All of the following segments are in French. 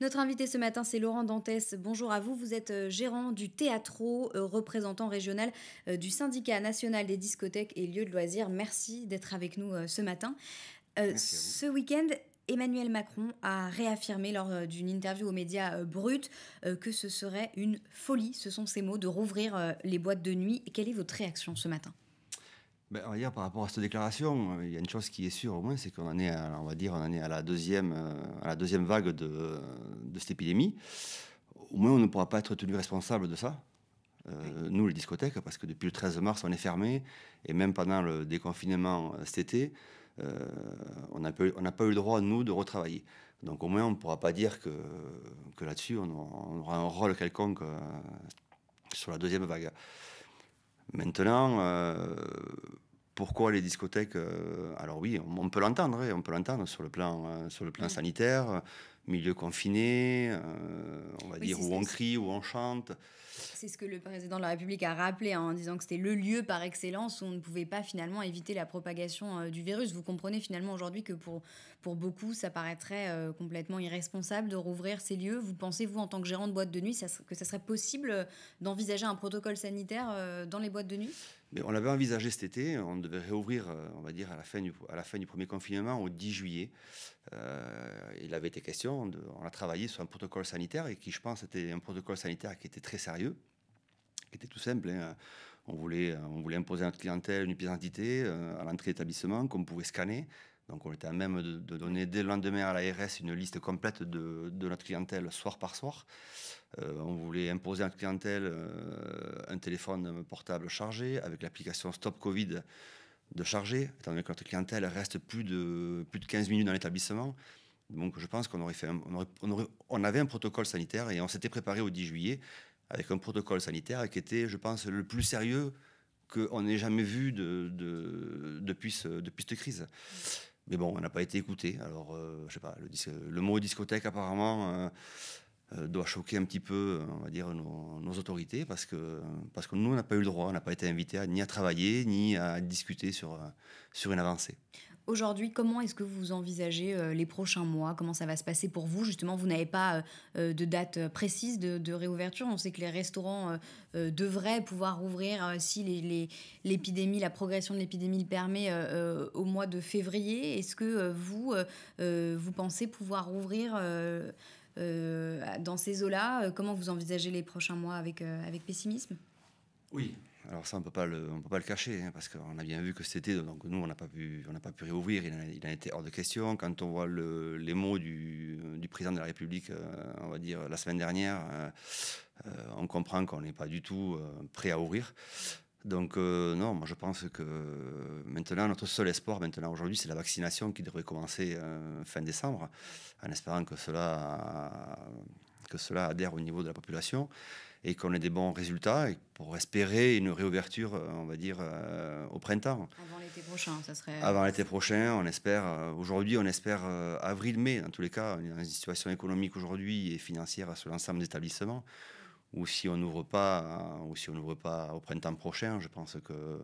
Notre invité ce matin, c'est Laurent Dantès. Bonjour à vous. Vous êtes euh, gérant du Théatro, euh, représentant régional euh, du syndicat national des discothèques et lieux de loisirs. Merci d'être avec nous ce matin. ce week-end, Emmanuel Macron a réaffirmé lors d'une interview aux médias Brut que ce serait une folie, ce sont ses mots, de rouvrir les boîtes de nuit. Quelle est votre réaction ce matin ben, on va dire, par rapport à cette déclaration, il y a une chose qui est sûre au moins, c'est qu'on en est, on va dire, on en est à la deuxième, à la deuxième vague de, de cette épidémie, au moins on ne pourra pas être tenu responsable de ça. Euh, nous, les discothèques, parce que depuis le 13 mars, on est fermé, et même pendant le déconfinement euh, cet été, euh, on n'a pas eu le droit, nous, de retravailler. Donc au moins, on ne pourra pas dire que, que là-dessus, on, aura un rôle quelconque sur la deuxième vague. Maintenant, pourquoi les discothèques Alors oui, on, peut l'entendre, hein, on peut l'entendre sur le plan, sur le plan sanitaire, milieu confiné, euh, on va dire, où on crie, où on chante. C'est ce que le président de la République a rappelé hein, en disant que c'était le lieu par excellence où on ne pouvait pas finalement éviter la propagation euh, du virus. Vous comprenez finalement aujourd'hui que pour, pour beaucoup, ça paraîtrait euh, complètement irresponsable de rouvrir ces lieux. Vous pensez, vous, en tant que gérant de boîte de nuit, que ça serait possible d'envisager un protocole sanitaire dans les boîtes de nuit on l'avait envisagé cet été, on devait réouvrir, euh, on va dire, à la fin du, premier confinement, au 10 juillet. Euh, il avait été question, on a travaillé sur un protocole sanitaire, et qui, je pense, était un protocole sanitaire qui était très sérieux, qui était tout simple. Hein. Euh, on, voulait, imposer à clientèle une pièce d'identité à l'entrée d'établissement qu'on pouvait scanner, donc on était à même de, donner dès le lendemain à l'ARS une liste complète de, notre clientèle soir par soir. Euh, on voulait imposer à notre clientèle euh, un téléphone portable chargé avec l'application Stop Covid de charger, étant donné que notre clientèle reste plus de, plus de 15 minutes dans l'établissement. Donc je pense qu'on aurait fait on, avait un protocole sanitaire et on s'était préparé au 10 juillet avec un protocole sanitaire qui était, je pense, le plus sérieux qu'on ait jamais vu depuis, depuis cette crise. Mais bon, on n'a pas été écouté. Alors, euh, je sais pas, le, mot discothèque, apparemment, euh, euh, doit choquer un petit peu, on va dire, nos, autorités, parce que, parce que nous, on n'a pas eu le droit, on n'a pas été invité ni à travailler, ni à discuter sur, sur une avancée. Aujourd'hui, comment est-ce que vous envisagez euh, les prochains mois Comment ça va se passer pour vous Justement, vous n'avez pas euh, euh, de date précise de, réouverture. On sait que les restaurants devraient pouvoir ouvrir si les, la progression de l'épidémie le permet au mois de février. Est-ce que vous, vous pensez pouvoir rouvrir dans ces eaux-là Comment vous envisagez les prochains mois avec, avec pessimisme Oui, alors ça, on ne peut pas le cacher, hein, parce qu'on a bien vu que c'était, donc nous, on n'a pas, pu, on pas pu réouvrir, il en, il était hors de question. Quand on voit les mots du, président de la République, euh, on va dire, la semaine dernière, euh, euh, on comprend qu'on n'est pas du tout prêt à ouvrir. Donc non, moi je pense que maintenant, notre seul espoir maintenant aujourd'hui, c'est la vaccination qui devrait commencer fin décembre, en espérant que cela que cela adhère au niveau de la population et qu'on ait des bons résultats pour espérer une réouverture, euh, on va dire, euh, au printemps. Avant l'été prochain, ça serait... Avant l'été prochain, on espère, euh, aujourd'hui, on espère avril-mai, dans tous les cas, dans une situation économique aujourd'hui et financière sur l'ensemble des établissements, ou si on n'ouvre pas, ou si on n'ouvre pas au printemps prochain, je pense que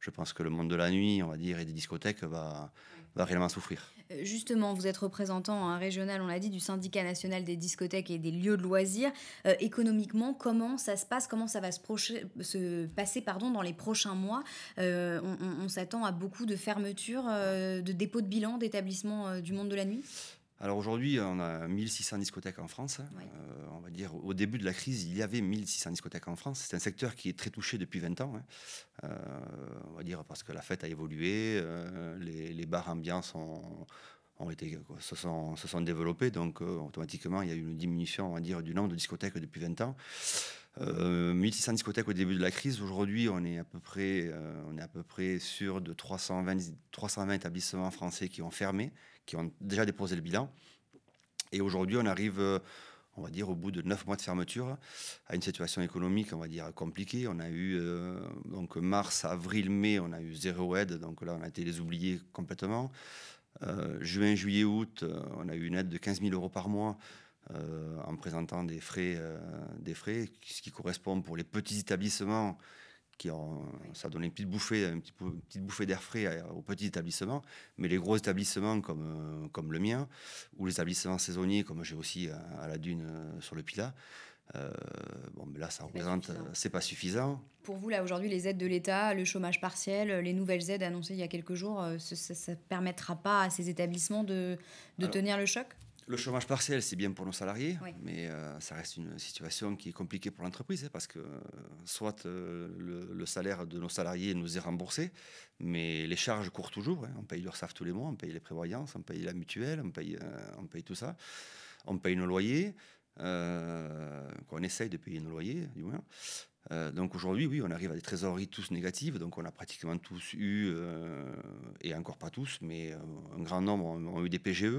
je pense que le monde de la nuit, on va dire, et des discothèques va, réellement souffrir. Euh, justement, vous êtes représentant hein, régional, on l'a dit, du syndicat national des discothèques et des lieux de loisirs. Euh, économiquement, comment ça se passe Comment ça va se, se passer pardon, dans les prochains mois euh, On, s'attend à beaucoup de fermetures, de dépôts de bilan d'établissements du monde de la nuit alors aujourd'hui, on a 1600 discothèques en France. Hein. on va dire, au début de la crise, il y avait 1600 discothèques en France. C'est un secteur qui est très touché depuis 20 ans. Hein parce que la fête a évolué, euh, les, bars ambiants ont été, se, sont, développés, donc euh, automatiquement, il y a eu une diminution, on va dire, du nombre de discothèques depuis 20 ans. Euh, 1600 discothèques au début de la crise. Aujourd'hui, on est à peu près, euh, on est à peu près sûr de 320, 320 établissements français qui ont fermé, qui ont déjà déposé le bilan. Et aujourd'hui, on arrive, on va dire, au bout de neuf mois de fermeture, à une situation économique, on va dire, compliquée. On a eu, euh, donc, mars, avril, mai, on a eu zéro aide, donc là, on a été les oubliés complètement. Euh, juin, juillet, août, euh, on a eu une aide de 15 000 euros par mois en présentant des frais, des frais, ce qui correspond pour les petits établissements qui ont, ça donnait une petite bouffée, une petite, bouffée d'air frais euh, aux petits établissements, mais les gros établissements comme, euh, comme le mien, ou les établissements saisonniers comme j'ai aussi euh, à, la dune sur le Pilat, bon, mais là, ça représente, c'est pas suffisant. Pour vous, là, aujourd'hui, les aides de l'État, le chômage partiel, les nouvelles aides annoncées il y a quelques jours, ça ne permettra pas à ces établissements de, de tenir le choc le chômage partiel, c'est bien pour nos salariés, mais euh, ça reste une situation qui est compliquée pour l'entreprise, hein, parce que euh, soit euh, le, salaire de nos salariés nous est remboursé, mais les charges courent toujours. Hein. On paye SAF tous les mois, on paye les prévoyances, on paye la mutuelle, on paye, tout ça. On paye nos loyers, qu'on essaye de payer nos loyers, du moins. donc aujourd'hui, oui, on arrive à des trésoreries tous négatives, donc on a pratiquement tous eu, et encore pas tous, mais un grand nombre ont eu des PGE.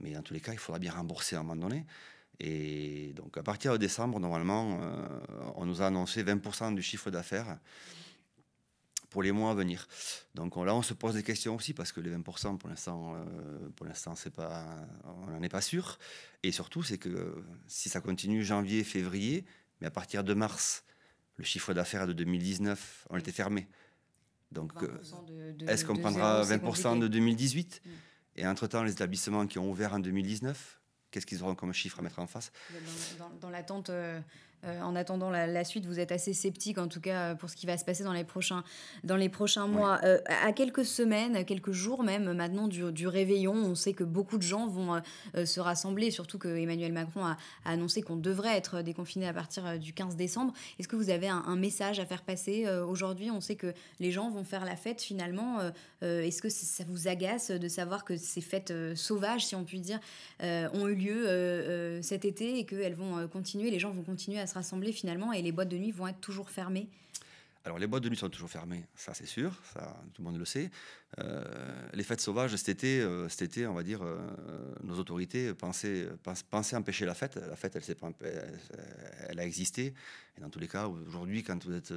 Mais dans tous les cas, il faudra bien rembourser à un moment donné. Et donc, à partir de décembre, normalement, euh, on nous a annoncé 20% du chiffre d'affaires pour les mois à venir. Donc là, on se pose des questions aussi parce que les 20%, pour l'instant, euh, pour l'instant, c'est pas, on n'en est pas sûr. Et surtout, c'est que si ça continue janvier, février, mais à partir de mars, le chiffre d'affaires de 2019, on était fermé. Donc, euh, est-ce qu'on prendra 20% de 2018 et entre-temps, les établissements qui ont ouvert en 2019, qu'est-ce qu'ils auront comme chiffre à mettre en face Dans, l'attente euh, euh, en attendant la, suite, vous êtes assez sceptique en tout cas euh, pour ce qui va se passer dans les prochains, dans les prochains mois. Euh, à quelques semaines, quelques jours même maintenant du, du, réveillon, on sait que beaucoup de gens vont se rassembler, surtout que Emmanuel Macron a, annoncé qu'on devrait être déconfiné à partir du 15 décembre. Est-ce que vous avez un, un, message à faire passer aujourd'hui On sait que les gens vont faire la fête finalement. Est-ce que ça vous agace de savoir que ces fêtes sauvages, si on peut dire, ont eu lieu cet été et qu'elles vont continuer, les gens vont continuer à se se finalement et les boîtes de nuit vont être toujours fermées alors les boîtes de nuit sont toujours fermées, ça c'est sûr, ça tout le monde le sait. Euh, les fêtes sauvages cet été, euh, cet été, on va dire, euh, nos autorités pensaient, empêcher la fête. La fête, elle, pas elle, a existé. Et dans tous les cas, aujourd'hui, quand vous êtes,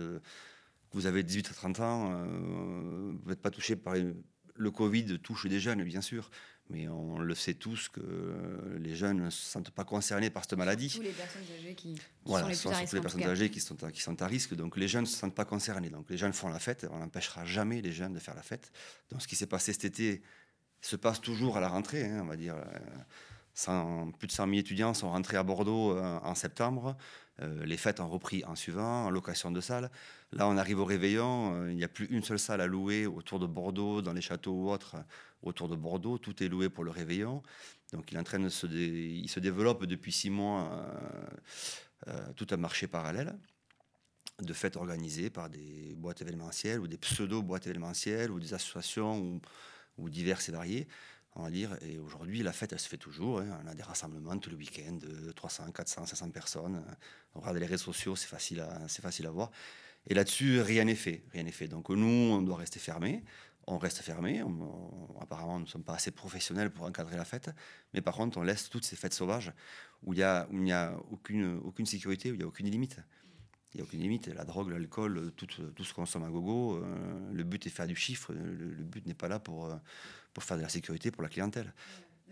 vous avez 18 à 30 ans, vous n'êtes pas touché par une le Covid touche des jeunes, bien sûr, mais on le sait tous que les jeunes ne se sentent pas concernés par cette maladie. Tous les personnes âgées qui, sont les, à risque, les personnes qui sont, à, risque, donc les jeunes ne se sentent pas concernés. Donc les jeunes font la fête, on n'empêchera jamais les jeunes de faire la fête. Donc ce qui s'est passé cet été se passe toujours à la rentrée, hein, on va dire. Euh, plus de 100 000 étudiants sont rentrés à Bordeaux euh, en septembre. Euh, les fêtes ont repris en suivant, en location de salles. Là, on arrive au réveillon. Euh, il n'y a plus une seule salle à louer autour de Bordeaux, dans les châteaux ou autres, autour de Bordeaux. Tout est loué pour le réveillon. Donc, il, entraîne se il se développe depuis six mois tout un marché parallèle de fêtes organisées par des boîtes événementielles ou des pseudo-boîtes événementielles ou des associations ou, ou diverses et variées on va dire. Et aujourd'hui, la fête, elle se fait toujours. Hein. On a des rassemblements tous les week-ends, 300, 400, 500 personnes. Hein. On regarde les réseaux sociaux, c'est facile, à, facile à voir. Et là-dessus, rien n'est fait, rien n'est fait. Donc nous, on doit rester fermés. On reste fermé. apparemment, nous ne sommes pas assez professionnels pour encadrer la fête. Mais par contre, on laisse toutes ces fêtes sauvages où il n'y a, où a aucune, aucune sécurité, où il n'y a aucune limite. Il n'y a aucune limite. La drogue, l'alcool, tout, euh, tout qu'on consomme à gogo. Euh, le but est de faire du chiffre. Le, but n'est pas là pour, euh, pour faire de la sécurité pour la clientèle.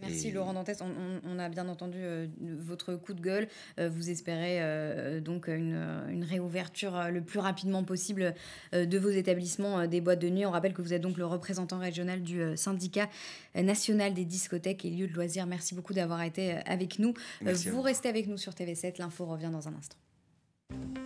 Merci Laurent Dantès. On, a bien entendu votre coup de gueule. vous espérez donc une, une réouverture le plus rapidement possible de vos établissements des boîtes de nuit. On rappelle que vous êtes donc le représentant régional du syndicat national des discothèques et lieux de loisirs. Merci beaucoup d'avoir été avec nous. vous restez avec nous sur TV7. L'info revient dans un instant.